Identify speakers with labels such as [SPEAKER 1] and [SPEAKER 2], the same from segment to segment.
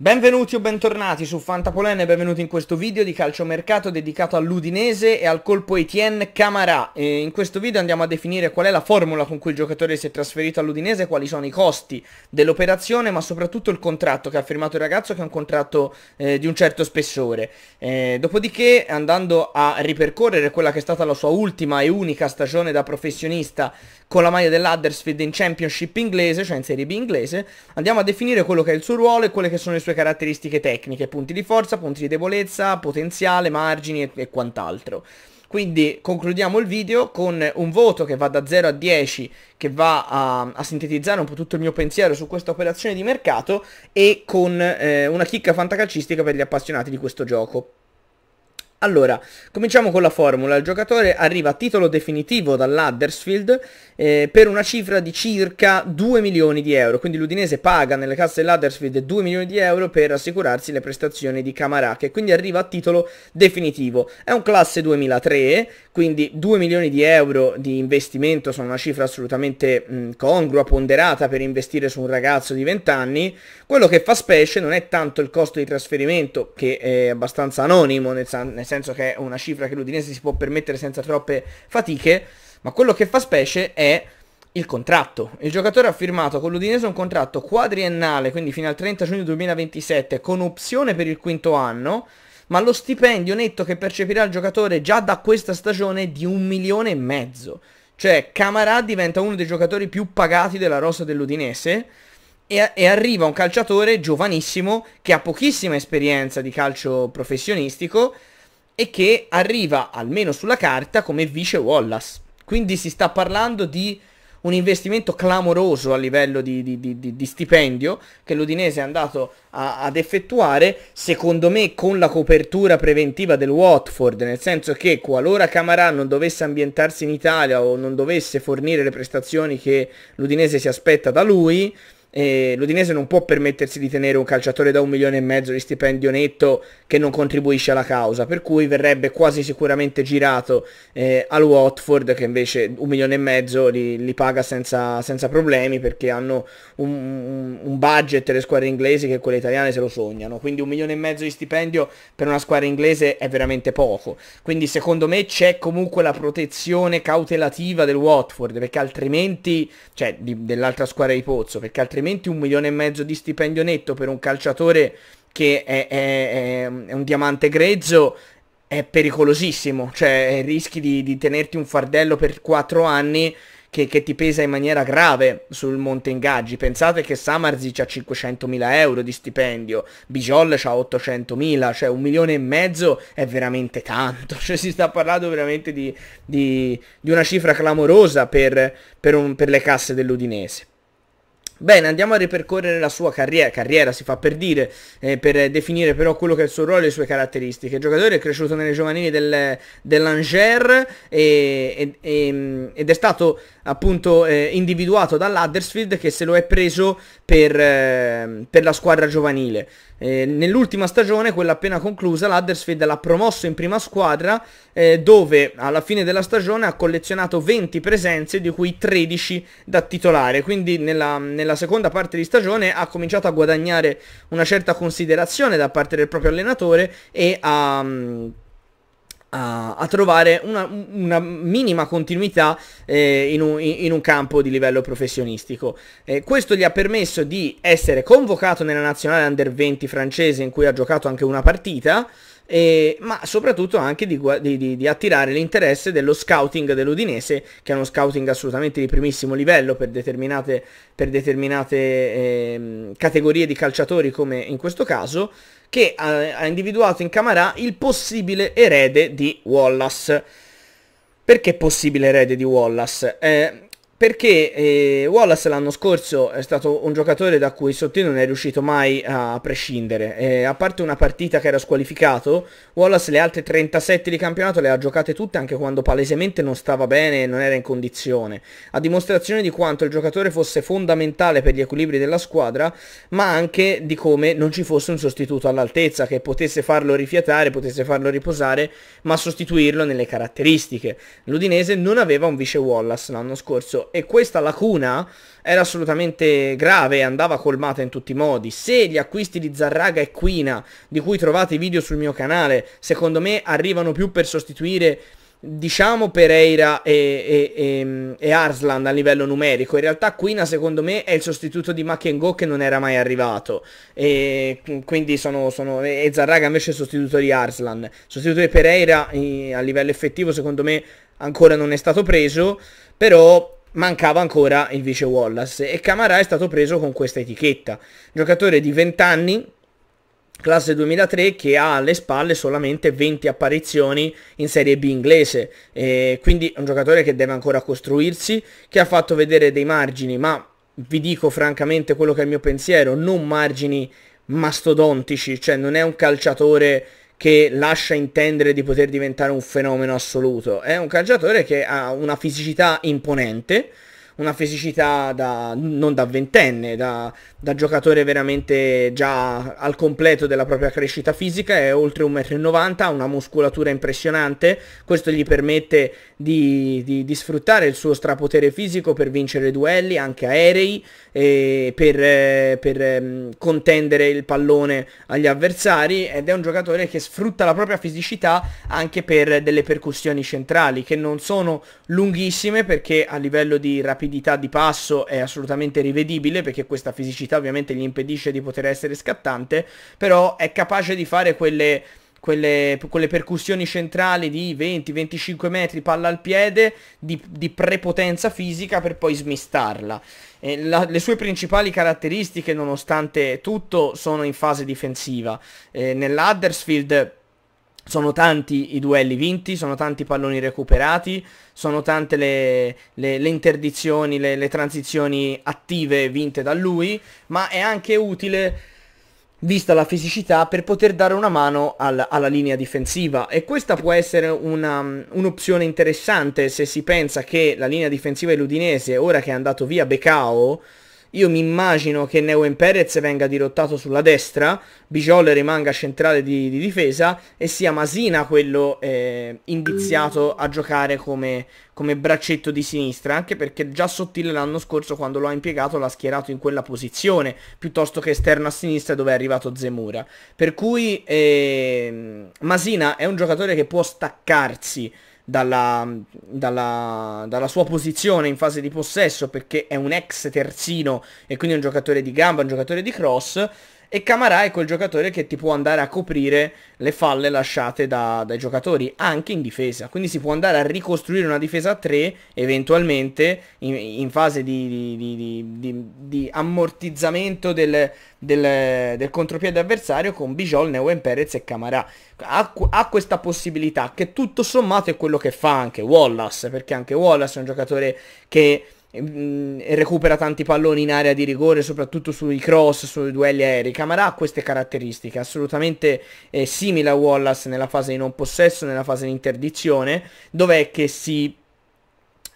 [SPEAKER 1] Benvenuti o bentornati su Fantapolene e benvenuti in questo video di calciomercato dedicato all'Udinese e al colpo Etienne Camarà. E in questo video andiamo a definire qual è la formula con cui il giocatore si è trasferito all'Udinese, quali sono i costi dell'operazione ma soprattutto il contratto che ha firmato il ragazzo che è un contratto eh, di un certo spessore. E eh, dopodiché andando a ripercorrere quella che è stata la sua ultima e unica stagione da professionista con la maglia dell'Huddersfield in Championship inglese, cioè in Serie B inglese, andiamo a definire quello che è il suo ruolo e quelle che sono le sue caratteristiche tecniche, punti di forza, punti di debolezza, potenziale, margini e, e quant'altro. Quindi concludiamo il video con un voto che va da 0 a 10, che va a, a, sintetizzare un po' tutto il mio pensiero su questa operazione di mercato e con eh, una chicca fantacalcistica per gli appassionati di questo gioco. Allora, cominciamo con la formula. Il giocatore arriva a titolo definitivo dall'Huddersfield eh, per una cifra di circa 2 milioni di euro. Quindi l'Udinese paga nelle casse dell'Huddersfield 2 milioni di euro per assicurarsi le prestazioni di Camarà, che quindi arriva a titolo definitivo. È un classe 2003, quindi 2 milioni di euro di investimento sono una cifra assolutamente mh, congrua, ponderata per investire su un ragazzo di 20 anni. Quello che fa specie non è tanto il costo di trasferimento, che è abbastanza anonimo nel, senso senso che è una cifra che l'Udinese si può permettere senza troppe fatiche, ma quello che fa specie è il contratto. Il giocatore ha firmato con l'Udinese un contratto quadriennale, quindi fino al 30 giugno 2027, con opzione per il quinto anno, ma lo stipendio netto che percepirà il giocatore già da questa stagione è di un milione e mezzo. Cioè Camarà diventa uno dei giocatori più pagati della rossa dell'Udinese e, e arriva un calciatore giovanissimo che ha pochissima esperienza di calcio professionistico e che arriva, almeno sulla carta, come vice Wallace. Quindi si sta parlando di un investimento clamoroso a livello di, di, di, di stipendio che l'Udinese è andato a, ad effettuare, secondo me con la copertura preventiva del Watford, nel senso che qualora Camarà non dovesse ambientarsi in Italia o non dovesse fornire le prestazioni che l'Udinese si aspetta da lui, e L'Udinese non può permettersi di tenere un calciatore da un milione e mezzo di stipendio netto che non contribuisce alla causa, per cui verrebbe quasi sicuramente girato eh, al Watford che invece un milione e mezzo li, li paga senza, senza, problemi perché hanno un, un, budget le squadre inglesi che quelle italiane se lo sognano, quindi un milione e mezzo di stipendio per una squadra inglese è veramente poco, quindi secondo me c'è comunque la protezione cautelativa del Watford perché altrimenti, cioè di, dell'altra squadra di Pozzo, perché altrimenti probabilmente un milione e mezzo di stipendio netto per un calciatore che è, è, è un diamante grezzo è pericolosissimo, cioè eh, rischi di, di tenerti un fardello per 4 anni che, che, ti pesa in maniera grave sul monte ingaggi. Pensate che Samarzic ha 500.000 euro di stipendio, Bijol ha 800.000, cioè un milione e mezzo è veramente tanto. Cioè si sta parlando veramente di, di, di una cifra clamorosa per, per, un, per le casse dell'Udinese. Bene, andiamo a ripercorrere la sua carriera, carriera si fa per dire, eh, per definire però quello che è il suo ruolo e le sue caratteristiche. Il giocatore è cresciuto nelle giovanili del, dell'Angers e, e, e, ed è stato appunto eh, individuato dall'Huddersfield che se lo è preso per, eh, per la squadra giovanile. Eh, nell'ultima stagione, quella appena conclusa, l'Huddersfield l'ha promosso in prima squadra eh, dove alla fine della stagione ha collezionato 20 presenze di cui 13 da titolare, quindi nella, nella seconda parte di stagione ha cominciato a guadagnare una certa considerazione da parte del proprio allenatore e ha... Um, a, a trovare una, una, minima continuità eh, in, un, in, un, campo di livello professionistico. Eh, questo gli ha permesso di essere convocato nella nazionale under 20 francese in cui ha giocato anche una partita eh, ma soprattutto anche di, di, di, di attirare l'interesse dello scouting dell'Udinese, che è uno scouting assolutamente di primissimo livello per determinate, per determinate eh, categorie di calciatori come in questo caso, che ha, ha individuato in Camarà il possibile erede di Wallace. Perché possibile erede di Wallace? Eh, perché eh, Wallace l'anno scorso è stato un giocatore da cui Sottil non è riuscito mai a prescindere. Eh, a parte una partita che era squalificato, Wallace le altre 37 di campionato le ha giocate tutte anche quando palesemente non stava bene e non era in condizione. A dimostrazione di quanto il giocatore fosse fondamentale per gli equilibri della squadra, ma anche di come non ci fosse un sostituto all'altezza che potesse farlo rifiatare, potesse farlo riposare, ma sostituirlo nelle caratteristiche. L'Udinese non aveva un vice Wallace l'anno scorso e questa lacuna era assolutamente grave e andava colmata in tutti i modi. Se gli acquisti di Zarraga e Quina, di cui trovate i video sul mio canale, secondo me arrivano più per sostituire diciamo Pereira e, e, e, Arslan a livello numerico in realtà Quina secondo me è il sostituto di Makengo che non era mai arrivato e quindi sono, sono e Zarraga invece è il sostituto di Arslan il sostituto di Pereira a livello effettivo secondo me ancora non è stato preso però mancava ancora il vice Wallace e Camara è stato preso con questa etichetta. Giocatore di 20 anni, classe 2003, che ha alle spalle solamente 20 apparizioni in Serie B inglese, e quindi un giocatore che deve ancora costruirsi, che ha fatto vedere dei margini, ma vi dico francamente quello che è il mio pensiero, non margini mastodontici, cioè non è un calciatore che lascia intendere di poter diventare un fenomeno assoluto, è un calciatore che ha una fisicità imponente, una fisicità da, non da ventenne, da, da, giocatore veramente già al completo della propria crescita fisica, è oltre 1,90 m, una muscolatura impressionante, questo gli permette di, di, di, sfruttare il suo strapotere fisico per vincere duelli anche aerei, per, eh, per ehm, contendere il pallone agli avversari ed è un giocatore che sfrutta la propria fisicità anche per delle percussioni centrali che non sono lunghissime perché a livello di rapidità rapidità di passo è assolutamente rivedibile perché questa fisicità ovviamente gli impedisce di poter essere scattante, però è capace di fare quelle... Quelle, quelle, percussioni centrali di 20-25 metri palla al piede di, di prepotenza fisica per poi smistarla. Eh, la, le sue principali caratteristiche nonostante tutto sono in fase difensiva. Eh, Nell'Huddersfield sono tanti i duelli vinti, sono tanti i palloni recuperati, sono tante le, le, le interdizioni, le, le, transizioni attive vinte da lui, ma è anche utile, vista la fisicità, per poter dare una mano al, alla linea difensiva. E questa può essere una, mm, un'opzione interessante se si pensa che la linea difensiva dell'Udinese, ora che è andato via Becao, io mi immagino che Neuen Perez venga dirottato sulla destra, Bigiol rimanga centrale di, di, difesa e sia Masina quello eh, indiziato a giocare come, come braccetto di sinistra, anche perché già Sottile l'anno scorso quando lo ha impiegato l'ha schierato in quella posizione, piuttosto che esterno a sinistra dove è arrivato Zemura. Per cui eh, Masina è un giocatore che può staccarsi dalla, dalla, dalla, sua posizione in fase di possesso perché è un ex terzino e quindi un giocatore di gamba, un giocatore di cross e Camarà è quel giocatore che ti può andare a coprire le falle lasciate da, dai giocatori, anche in difesa. Quindi si può andare a ricostruire una difesa a 3, eventualmente, in, in fase di, di, di, di ammortizzamento del, del, del, contropiede avversario con Bijol, Neuen Perez e Camarà. Ha, ha, questa possibilità, che tutto sommato è quello che fa anche Wallace, perché anche Wallace è un giocatore che Mm, e recupera tanti palloni in area di rigore, soprattutto sui cross, sui duelli aerei. Camarà ha queste caratteristiche, assolutamente eh, simile a Wallace nella fase di non possesso, nella fase di interdizione, dov'è che si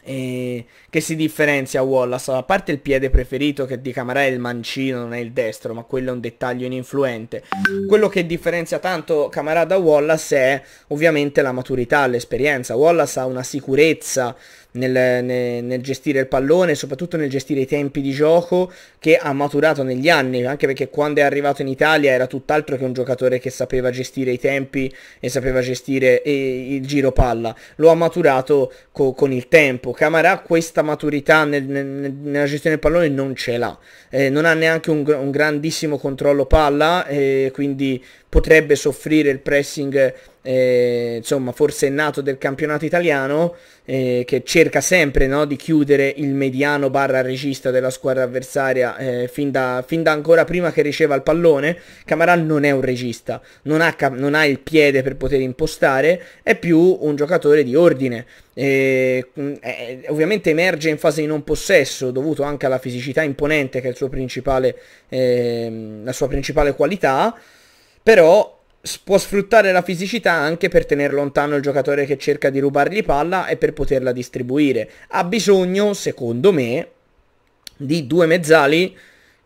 [SPEAKER 1] eh, che si differenzia a Wallace, a parte il piede preferito che di Camarà è il mancino, non è il destro, ma quello è un dettaglio ininfluente. Quello che differenzia tanto Camarà da Wallace è ovviamente la maturità, l'esperienza. Wallace ha una sicurezza nel, nel, nel, gestire il pallone, soprattutto nel gestire i tempi di gioco che ha maturato negli anni, anche perché quando è arrivato in Italia era tutt'altro che un giocatore che sapeva gestire i tempi e sapeva gestire eh, il giro palla, lo ha maturato co- con il tempo. Camarà questa maturità nel, nella gestione del pallone non ce l'ha, eh, non ha neanche un, un grandissimo controllo palla, eh, quindi potrebbe soffrire il pressing eh, insomma forse nato del campionato italiano eh, che cerca sempre no, di chiudere il mediano barra regista della squadra avversaria eh, fin, da, fin, da, ancora prima che riceva il pallone Camaral non è un regista non ha, non ha il piede per poter impostare è più un giocatore di ordine e, eh, mm, eh, ovviamente emerge in fase di non possesso dovuto anche alla fisicità imponente che è ehm, la sua principale qualità però può sfruttare la fisicità anche per tenere lontano il giocatore che cerca di rubargli palla e per poterla distribuire. Ha bisogno, secondo me, di due mezzali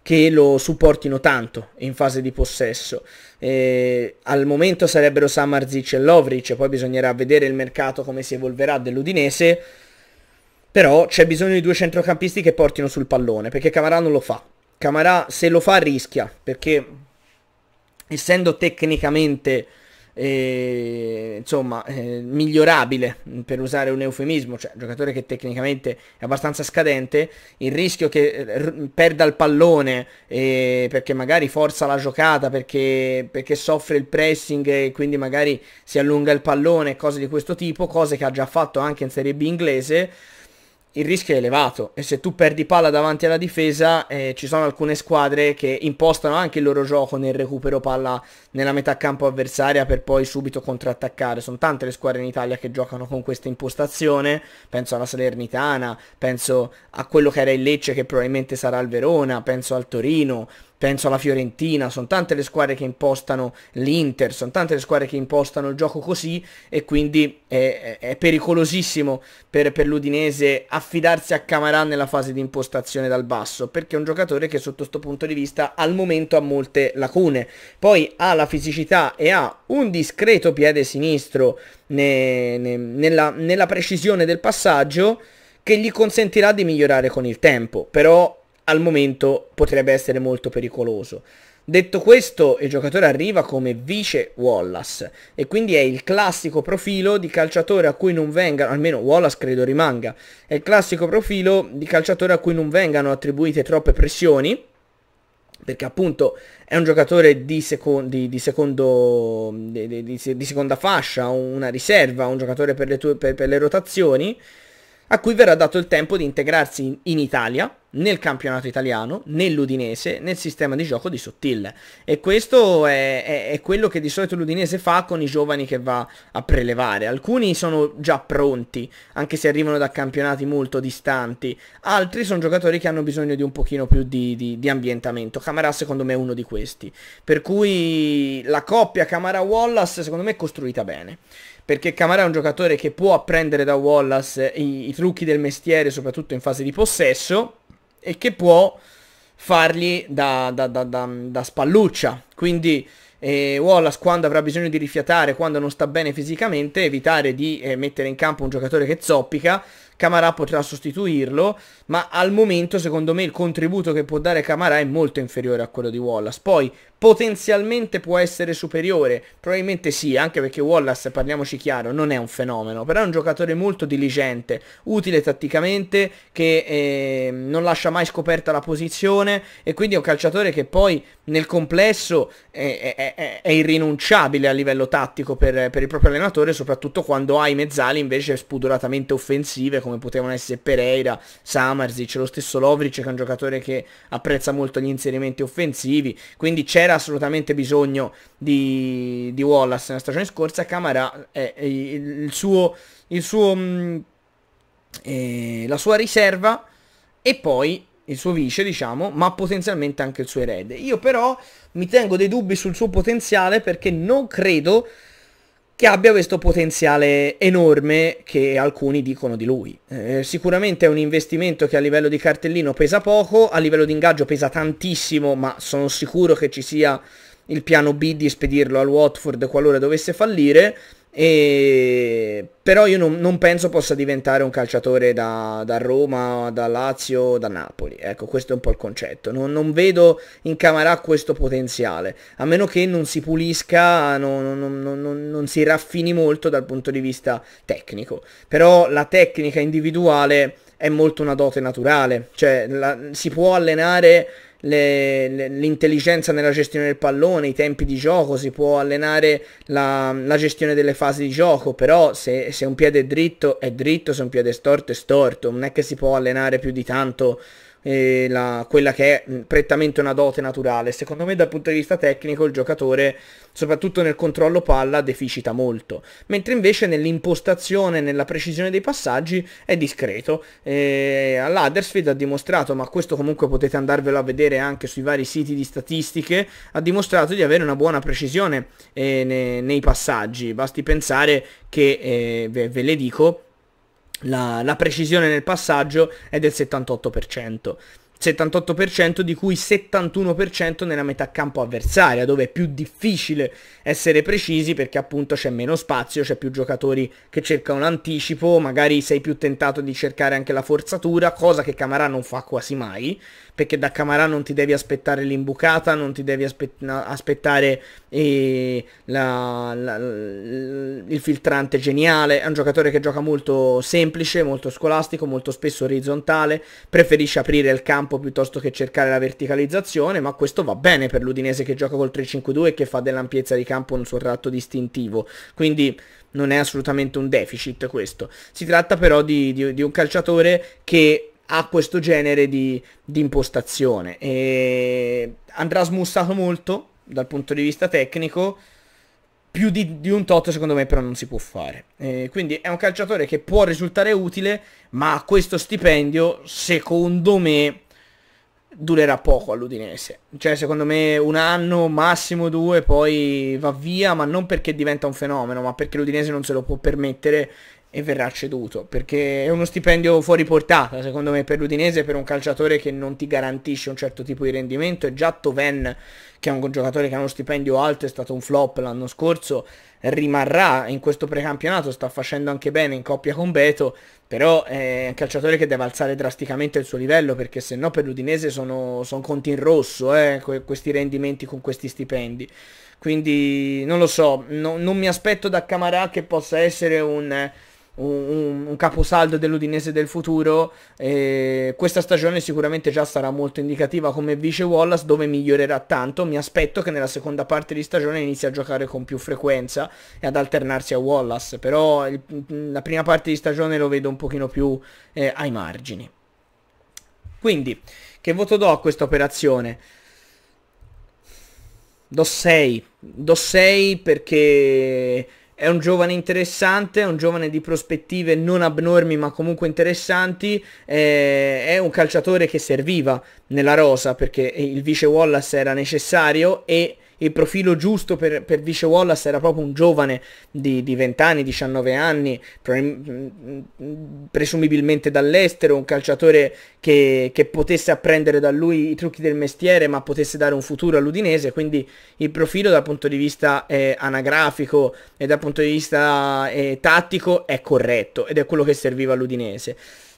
[SPEAKER 1] che lo supportino tanto in fase di possesso. Eh, al momento sarebbero Samarzic e Lovric, poi bisognerà vedere il mercato come si evolverà dell'Udinese, però c'è bisogno di due centrocampisti che portino sul pallone, perché Camarà non lo fa. Camarà se lo fa rischia, perché essendo tecnicamente eh, insomma eh, migliorabile mm, per usare un eufemismo cioè giocatore che tecnicamente è abbastanza scadente il rischio che eh, r- perda il pallone eh, perché magari forza la giocata perché, perché soffre il pressing e quindi magari si allunga il pallone cose di questo tipo cose che ha già fatto anche in Serie B inglese il rischio è elevato e se tu perdi palla davanti alla difesa eh, ci sono alcune squadre che impostano anche il loro gioco nel recupero palla nella metà campo avversaria per poi subito contrattaccare. Sono tante le squadre in Italia che giocano con questa impostazione, penso alla Salernitana, penso a quello che era il Lecce che probabilmente sarà il Verona, penso al Torino, penso alla Fiorentina, sono tante le squadre che impostano l'Inter, sono tante le squadre che impostano il gioco così e quindi è, è pericolosissimo per, per l'Udinese affidarsi a Camarà nella fase di impostazione dal basso, perché è un giocatore che sotto questo punto di vista al momento ha molte lacune, poi ha la fisicità e ha un discreto piede sinistro ne, ne, nella, nella precisione del passaggio che gli consentirà di migliorare con il tempo, però al momento potrebbe essere molto pericoloso. Detto questo, il giocatore arriva come vice Wallace e quindi è il classico profilo di calciatore a cui non vengano, almeno Wallace credo rimanga, è il classico profilo di calciatore a cui non vengano attribuite troppe pressioni, perché appunto è un giocatore di, seco- di, di, secondo, di seconda fascia, una riserva, un giocatore per le, tue, per, per le rotazioni, a cui verrà dato il tempo di integrarsi in, in Italia nel campionato italiano, nell'Udinese, nel sistema di gioco di Sottile. E questo è, è, è, quello che di solito l'Udinese fa con i giovani che va a prelevare. Alcuni sono già pronti, anche se arrivano da campionati molto distanti. Altri sono giocatori che hanno bisogno di un pochino più di, di, di ambientamento. Camara secondo me è uno di questi. Per cui la coppia Camara-Wallace secondo me è costruita bene perché Camara è un giocatore che può apprendere da Wallace i, i, trucchi del mestiere, soprattutto in fase di possesso e che può fargli da, da, da, da spalluccia. Quindi eh, Wallace quando avrà bisogno di rifiatare, quando non sta bene fisicamente, evitare di eh, mettere in campo un giocatore che zoppica Camarà potrà sostituirlo, ma al momento secondo me il contributo che può dare Camarà è molto inferiore a quello di Wallace. Poi potenzialmente può essere superiore, probabilmente sì, anche perché Wallace, parliamoci chiaro, non è un fenomeno, però è un giocatore molto diligente, utile tatticamente, che eh, non lascia mai scoperta la posizione e quindi è un calciatore che poi nel complesso è, è, è, è irrinunciabile a livello tattico per, per, il proprio allenatore, soprattutto quando ha i mezzali invece spudoratamente offensive come potevano essere Pereira, Samarzic, lo stesso Lovric che è un giocatore che apprezza molto gli inserimenti offensivi, quindi c'era assolutamente bisogno di, di Wallace nella stagione scorsa, Camara è, il suo, il suo mh, mm, eh, la sua riserva e poi il suo vice, diciamo, ma potenzialmente anche il suo erede. Io però mi tengo dei dubbi sul suo potenziale perché non credo che abbia questo potenziale enorme che alcuni dicono di lui. Eh, sicuramente è un investimento che a livello di cartellino pesa poco, a livello di ingaggio pesa tantissimo, ma sono sicuro che ci sia il piano B di spedirlo al Watford qualora dovesse fallire e... Però io non, non, penso possa diventare un calciatore da, da, Roma, da Lazio, da Napoli. Ecco, questo è un po' il concetto. Non, non vedo in Camarà questo potenziale, a meno che non si pulisca, non, non, si raffini molto dal punto di vista tecnico. Però la tecnica individuale è molto una dote naturale, cioè la, si può allenare le, le, l'intelligenza nella gestione del pallone, i tempi di gioco, si può allenare la, la gestione delle fasi di gioco, però se, se un piede è dritto è dritto, se un piede è storto è storto, non è che si può allenare più di tanto eh, la, quella che è prettamente una dote naturale. Secondo me dal punto di vista tecnico il giocatore, soprattutto nel controllo palla, deficita molto, mentre invece nell'impostazione, nella precisione dei passaggi è discreto. Eh, All'Huddersfield ha dimostrato, ma questo comunque potete andarvelo a vedere anche sui vari siti di statistiche, ha dimostrato di avere una buona precisione eh, nei, nei passaggi. Basti pensare che, eh, ve, ve le dico, la, la precisione nel passaggio è del 78%. 78% di cui 71% nella metà campo avversaria, dove è più difficile essere precisi perché appunto c'è meno spazio, c'è più giocatori che cercano l'anticipo, magari sei più tentato di cercare anche la forzatura, cosa che Camarà non fa quasi mai, perché da Camarà non ti devi aspettare l'imbucata, non ti devi aspet aspettare eh, la, la, il filtrante geniale, è un giocatore che gioca molto semplice, molto scolastico, molto spesso orizzontale, preferisce aprire il campo piuttosto che cercare la verticalizzazione, ma questo va bene per l'Udinese che gioca col 3-5-2 e che fa dell'ampiezza di campo un suo tratto distintivo. Quindi non è assolutamente un deficit questo. Si tratta però di, di, di un calciatore che ha questo genere di, di impostazione. E andrà smussato molto dal punto di vista tecnico, più di, di, un tot secondo me però non si può fare. Eh, quindi è un calciatore che può risultare utile, ma a questo stipendio secondo me durerà poco all'Udinese. Cioè secondo me un anno, massimo due, poi va via, ma non perché diventa un fenomeno, ma perché l'Udinese non se lo può permettere e verrà ceduto perché è uno stipendio fuori portata secondo me per l'Udinese per un calciatore che non ti garantisce un certo tipo di rendimento e già Toven che è un giocatore che ha uno stipendio alto, è stato un flop l'anno scorso, rimarrà in questo precampionato, sta facendo anche bene in coppia con Beto, però è un calciatore che deve alzare drasticamente il suo livello perché se no per l'Udinese sono, sono conti in rosso eh, questi rendimenti con questi stipendi. Quindi non lo so, no, non mi aspetto da Camarà che possa essere un un, un, caposaldo dell'Udinese del futuro. Eh, questa stagione sicuramente già sarà molto indicativa come vice Wallace dove migliorerà tanto. Mi aspetto che nella seconda parte di stagione inizi a giocare con più frequenza e ad alternarsi a Wallace, però il, la prima parte di stagione lo vedo un pochino più eh, ai margini. Quindi, che voto do a questa operazione? Do 6, do 6 perché è un giovane interessante, è un giovane di prospettive non abnormi ma comunque interessanti, eh, è un calciatore che serviva nella rosa perché il vice Wallace era necessario e il profilo giusto per, per Vice Wallace era proprio un giovane di, di 20 anni, 19 anni, mm, presumibilmente dall'estero, un calciatore che, che, potesse apprendere da lui i trucchi del mestiere ma potesse dare un futuro all'Udinese, quindi il profilo dal punto di vista eh, anagrafico e dal punto di vista eh, tattico è corretto ed è quello che serviva all'Udinese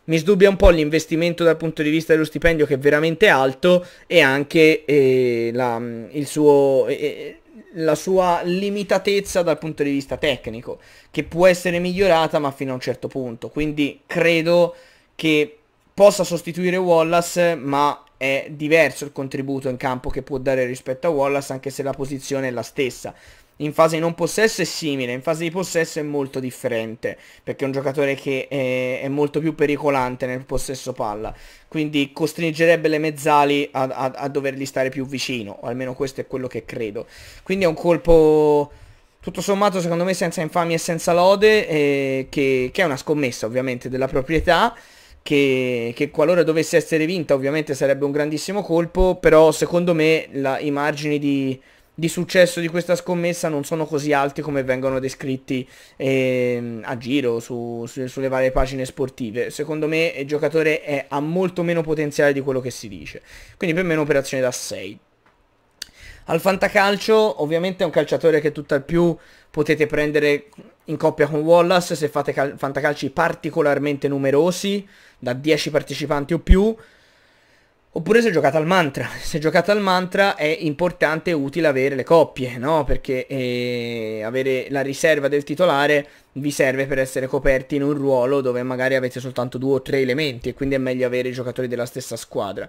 [SPEAKER 1] mi sdubbia un po' l'investimento dal punto di vista dello stipendio che è veramente alto e anche eh, la, suo, eh, eh, la sua limitatezza dal punto di vista tecnico, che può essere migliorata ma fino a un certo punto. Quindi credo che possa sostituire Wallace, ma è diverso il contributo in campo che può dare rispetto a Wallace, anche se la posizione è la stessa in fase di non possesso è simile, in fase di possesso è molto differente, perché è un giocatore che è, eh, è molto più pericolante nel possesso palla, quindi costringerebbe le mezzali a, a, a, dovergli stare più vicino, o almeno questo è quello che credo. Quindi è un colpo tutto sommato secondo me senza infamia e senza lode, eh, che, che è una scommessa ovviamente della proprietà, che, che, qualora dovesse essere vinta ovviamente sarebbe un grandissimo colpo, però secondo me la, i margini di di successo di questa scommessa non sono così alti come vengono descritti eh, a giro su, su, sulle varie pagine sportive. Secondo me il giocatore è, ha molto meno potenziale di quello che si dice. Quindi per me è un'operazione da 6. Al fantacalcio ovviamente è un calciatore che tutt'al più potete prendere in coppia con Wallace se fate fantacalci particolarmente numerosi, da 10 partecipanti o più, Oppure se giocate al mantra, se giocate al mantra è importante e utile avere le coppie, no? Perché eh, avere la riserva del titolare vi serve per essere coperti in un ruolo dove magari avete soltanto due o tre elementi e quindi è meglio avere i giocatori della stessa squadra.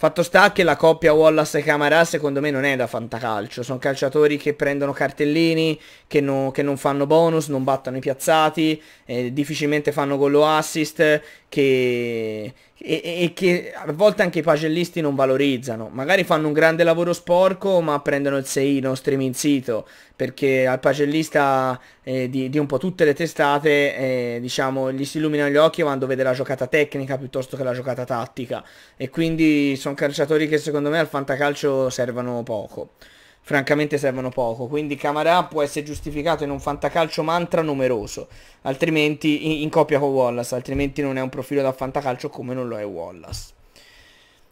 [SPEAKER 1] Fatto sta che la coppia Wallace e Camarà secondo me non è da fantacalcio, sono calciatori che prendono cartellini, che, no, che non fanno bonus, non battono i piazzati, eh, difficilmente fanno gol o assist, che, e, e, che a volte anche i pagellisti non valorizzano. Magari fanno un grande lavoro sporco, ma prendono il seino streminzito, perché al pagellista eh, di, di, un po' tutte le testate, eh, diciamo, gli si illuminano gli occhi quando vede la giocata tecnica piuttosto che la giocata tattica. E quindi sono calciatori che secondo me al fantacalcio servono poco francamente servono poco. Quindi Camarà può essere giustificato in un fantacalcio mantra numeroso, altrimenti in, coppia con Wallace, altrimenti non è un profilo da fantacalcio come non lo è Wallace.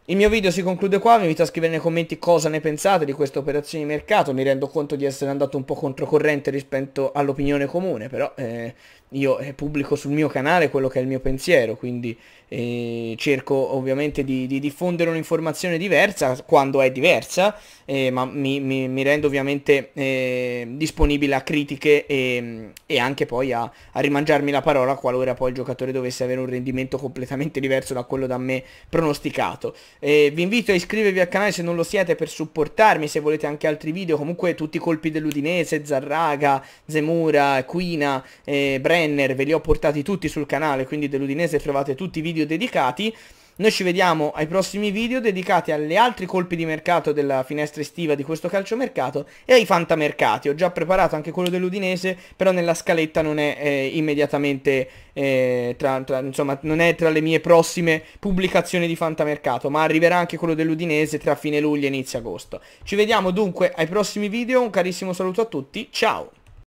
[SPEAKER 1] Il mio video si conclude qua, vi invito a scrivere nei commenti cosa ne pensate di questa operazione di mercato, mi rendo conto di essere andato un po' controcorrente rispetto all'opinione comune, però eh, io eh, pubblico sul mio canale quello che è il mio pensiero, quindi eh, cerco ovviamente di, di, diffondere un'informazione diversa quando è diversa, eh, ma mi, mi, mi, rendo ovviamente eh, disponibile a critiche e, e anche poi a, a, rimangiarmi la parola qualora poi il giocatore dovesse avere un rendimento completamente diverso da quello da me pronosticato. Eh, vi invito a iscrivervi al canale se non lo siete per supportarmi, se volete anche altri video, comunque tutti i colpi dell'Udinese, Zarraga, Zemura, Quina, eh, Bre Renner, ve li ho portati tutti sul canale, quindi dell'Udinese trovate tutti i video dedicati. Noi ci vediamo ai prossimi video dedicati alle altre colpi di mercato della finestra estiva di questo calciomercato e ai fantamercati. Ho già preparato anche quello dell'Udinese, però nella scaletta non è eh, immediatamente, eh, tra, tra, insomma, non è tra le mie prossime pubblicazioni di fantamercato, ma arriverà anche quello dell'Udinese tra fine luglio e inizio agosto. Ci vediamo dunque ai prossimi video, un carissimo saluto a tutti, ciao!